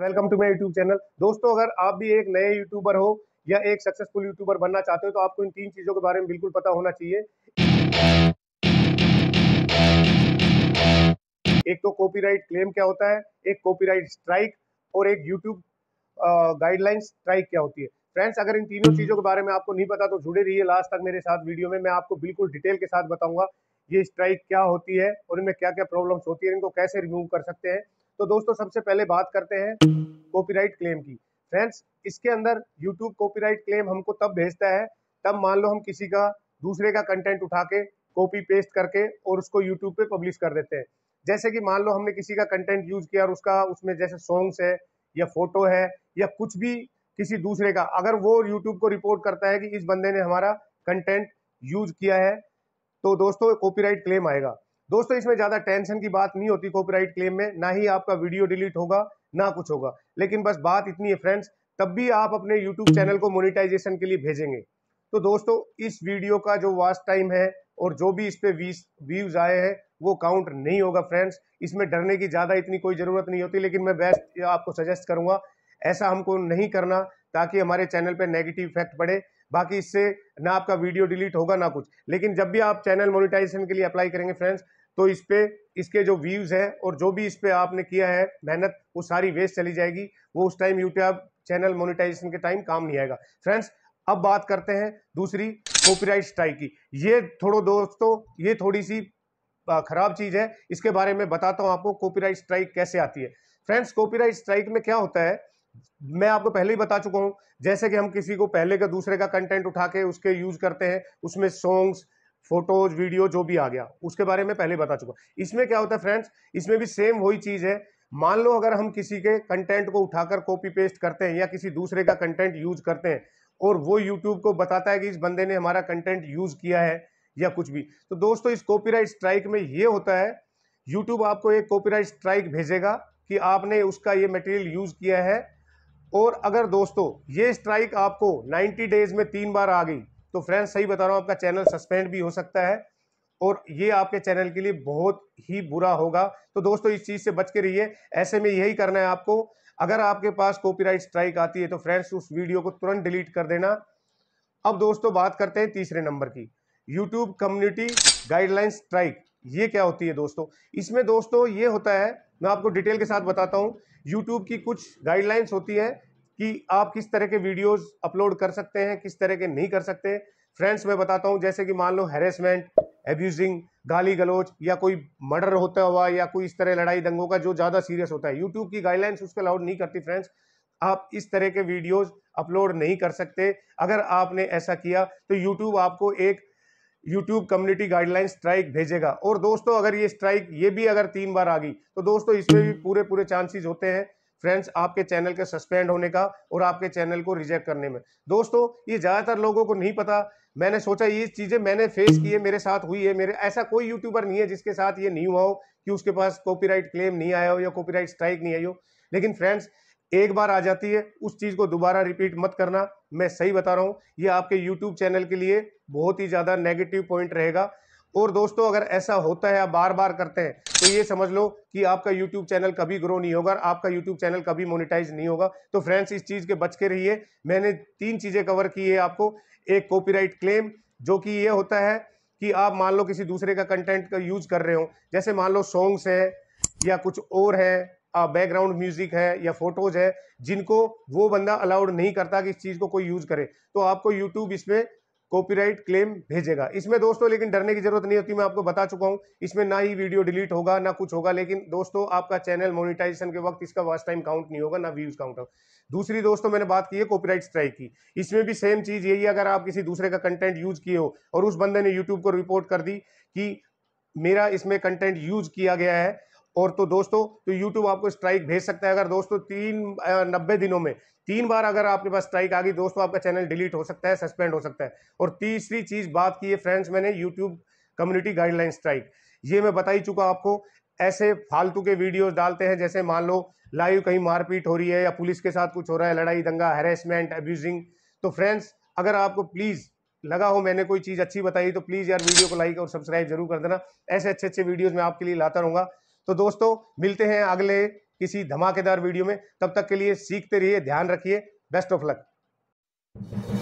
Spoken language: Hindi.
welcome to my YouTube channel दोस्तों अगर आप भी एक नए यूट्यूबर हो या एक सक्सेसफुल यूट्यूबर बनना चाहते हो तो आपको इन तीन चीज़ों के बारे में बिल्कुल पता होना चाहिए एक तो कॉपीराइट क्लेम क्या होता है एक कॉपीराइट स्ट्राइक और एक यूट्यूब गाइडलाइन स्ट्राइक क्या होती है फ्रेंड्स अगर इन तीनों चीज़ों के बारे में आपको नहीं पता तो जुड़े रहिए लास्ट तक मेरे साथ वीडियो में मैं आपको बिल्कुल डिटेल के साथ बताऊंगा ये स्ट्राइक क्या होती है और इनमें क्या क्या प्रॉब्लम्स होती है इनको कैसे रिमूव कर सकते हैं तो दोस्तों सबसे पहले बात करते हैं कॉपीराइट क्लेम की फ्रेंड्स इसके अंदर यूट्यूब कॉपीराइट क्लेम हमको तब भेजता है तब मान लो हम किसी का दूसरे का कंटेंट उठा के कॉपी पेस्ट करके और उसको यूट्यूब पे पब्लिश कर देते हैं जैसे कि मान लो हमने किसी का कंटेंट यूज किया और उसका उसमें जैसे सॉन्ग्स है या फोटो है या कुछ भी किसी दूसरे का अगर वो यूट्यूब को रिपोर्ट करता है कि इस बंदे ने हमारा कंटेंट यूज किया है तो दोस्तों कॉपीराइट क्लेम आएगा दोस्तों इसमें ज़्यादा टेंशन की बात नहीं होती कॉपीराइट क्लेम में ना ही आपका वीडियो डिलीट होगा ना कुछ होगा लेकिन बस बात इतनी है फ्रेंड्स तब भी आप अपने यूट्यूब चैनल को मोनिटाइजेशन के लिए भेजेंगे तो दोस्तों इस वीडियो का जो वास्ट टाइम है और जो भी इस पर व्यूज आए हैं वो काउंट नहीं होगा फ्रेंड्स इसमें डरने की ज़्यादा इतनी कोई ज़रूरत नहीं होती लेकिन मैं बेस्ट आपको सजेस्ट करूंगा ऐसा हमको नहीं करना ताकि हमारे चैनल पर नेगेटिव इफेक्ट पड़े बाकी इससे ना आपका वीडियो डिलीट होगा ना कुछ लेकिन जब भी आप चैनल मोनिटाइजेशन के लिए अप्लाई करेंगे फ्रेंड्स तो इस पर इसके जो व्यूज़ हैं और जो भी इस पर आपने किया है मेहनत वो सारी वेस्ट चली जाएगी वो उस टाइम यूट्यूब चैनल मोनिटाइजेशन के टाइम काम नहीं आएगा फ्रेंड्स अब बात करते हैं दूसरी कॉपीराइट स्ट्राइक की ये थोड़ो दोस्तों ये थोड़ी सी खराब चीज़ है इसके बारे में बताता हूँ आपको कॉपीराइट स्ट्राइक कैसे आती है फ्रेंड्स कॉपीराइट स्ट्राइक में क्या होता है मैं आपको पहले ही बता चुका हूँ जैसे कि हम किसी को पहले का दूसरे का कंटेंट उठा के उसके यूज करते हैं उसमें सॉन्ग्स फोटोज वीडियो जो भी आ गया उसके बारे में पहले बता चुका इसमें क्या होता है फ्रेंड्स इसमें भी सेम वही चीज़ है मान लो अगर हम किसी के कंटेंट को उठाकर कॉपी पेस्ट करते हैं या किसी दूसरे का कंटेंट यूज करते हैं और वो यूट्यूब को बताता है कि इस बंदे ने हमारा कंटेंट यूज किया है या कुछ भी तो दोस्तों इस कॉपीराइट स्ट्राइक में ये होता है यूट्यूब आपको एक कॉपीराइट स्ट्राइक भेजेगा कि आपने उसका ये मटेरियल यूज किया है और अगर दोस्तों ये स्ट्राइक आपको 90 डेज में तीन बार आ गई तो फ्रेंड्स सही बता रहा हूँ आपका चैनल सस्पेंड भी हो सकता है और ये आपके चैनल के लिए बहुत ही बुरा होगा तो दोस्तों इस चीज़ से बच के रहिए ऐसे में यही करना है आपको अगर आपके पास कॉपीराइट स्ट्राइक आती है तो फ्रेंड्स उस वीडियो को तुरंत डिलीट कर देना अब दोस्तों बात करते हैं तीसरे नंबर की यूट्यूब कम्युनिटी गाइडलाइन स्ट्राइक ये क्या होती है दोस्तों इसमें दोस्तों ये होता है मैं आपको डिटेल के साथ बताता हूँ यूट्यूब की कुछ गाइडलाइंस होती हैं कि आप किस तरह के वीडियोस अपलोड कर सकते हैं किस तरह के नहीं कर सकते फ्रेंड्स मैं बताता हूँ जैसे कि मान लो हेरेसमेंट एब्यूजिंग गाली गलोच या कोई मर्डर होता हुआ या कोई इस तरह लड़ाई दंगों का जो ज़्यादा सीरियस होता है यूट्यूब की गाइडलाइंस उसको अलाउड नहीं करती फ्रेंड्स आप इस तरह के वीडियोज़ अपलोड नहीं कर सकते अगर आपने ऐसा किया तो यूट्यूब आपको एक यूट्यूब कम्युनिटी गाइडलाइन स्ट्राइक भेजेगा और दोस्तों अगर ये स्ट्राइक ये भी अगर तीन बार आ गई तो दोस्तों इसमें भी पूरे पूरे चांसेस होते हैं फ्रेंड्स आपके चैनल के सस्पेंड होने का और आपके चैनल को रिजेक्ट करने में दोस्तों ये ज़्यादातर लोगों को नहीं पता मैंने सोचा ये चीज़ें मैंने फेस की है मेरे साथ हुई है मेरे ऐसा कोई यूट्यूबर नहीं है जिसके साथ ये नहीं हुआ हो कि उसके पास कॉपीराइट क्लेम नहीं आया हो या कॉपीराइट स्ट्राइक नहीं आई हो लेकिन फ्रेंड्स एक बार आ जाती है उस चीज़ को दोबारा रिपीट मत करना मैं सही बता रहा हूँ ये आपके यूट्यूब चैनल के लिए बहुत ही ज़्यादा नेगेटिव पॉइंट रहेगा और दोस्तों अगर ऐसा होता है आप बार बार करते हैं तो ये समझ लो कि आपका यूट्यूब चैनल कभी ग्रो नहीं होगा आपका यूट्यूब चैनल कभी मोनिटाइज नहीं होगा तो फ्रेंड्स इस चीज़ के बच के रहिए मैंने तीन चीज़ें कवर की है आपको एक कॉपीराइट क्लेम जो कि ये होता है कि आप मान लो किसी दूसरे का कंटेंट का यूज कर रहे हो जैसे मान लो सॉन्ग्स है या कुछ और है बैकग्राउंड म्यूजिक है या फोटोज है जिनको वो बंदा अलाउड नहीं करता कि इस चीज़ को कोई यूज करे तो आपको यूट्यूब इसमें कॉपीराइट क्लेम भेजेगा इसमें दोस्तों लेकिन डरने की जरूरत नहीं होती मैं आपको बता चुका हूँ इसमें ना ही वीडियो डिलीट होगा ना कुछ होगा लेकिन दोस्तों आपका चैनल मोनिटाइजेशन के वक्त इसका वास्ट टाइम काउंट नहीं होगा ना व्यूज काउंट होगा दूसरी दोस्तों मैंने बात की है कॉपीराइट स्ट्राइक की इसमें भी सेम चीज यही है अगर आप किसी दूसरे का कंटेंट यूज किए हो और उस बंदे ने यूट्यूब को रिपोर्ट कर दी कि मेरा इसमें कंटेंट यूज किया गया है और तो दोस्तों तो यूट्यूब आपको स्ट्राइक भेज सकता है अगर दोस्तों तीन नब्बे दिनों में तीन बार अगर आपके पास स्ट्राइक आ गई दोस्तों आपका चैनल डिलीट हो सकता है सस्पेंड हो सकता है और तीसरी चीज़ बात की है फ्रेंड्स मैंने यूट्यूब कम्युनिटी गाइडलाइन स्ट्राइक ये मैं बता ही चुका आपको ऐसे फालतू के वीडियोस डालते हैं जैसे मान लो लाइव कहीं मारपीट हो रही है या पुलिस के साथ कुछ हो रहा है लड़ाई दंगा हेरेसमेंट अब्यूजिंग तो फ्रेंड्स अगर आपको प्लीज़ लगा हो मैंने कोई चीज़ अच्छी बताई तो प्लीज़ यार वीडियो को लाइक और सब्सक्राइब जरूर कर देना ऐसे अच्छे अच्छे वीडियोज़ मैं आपके लिए लाता रहूँगा तो दोस्तों मिलते हैं अगले किसी धमाकेदार वीडियो में तब तक के लिए सीखते रहिए ध्यान रखिए बेस्ट ऑफ लक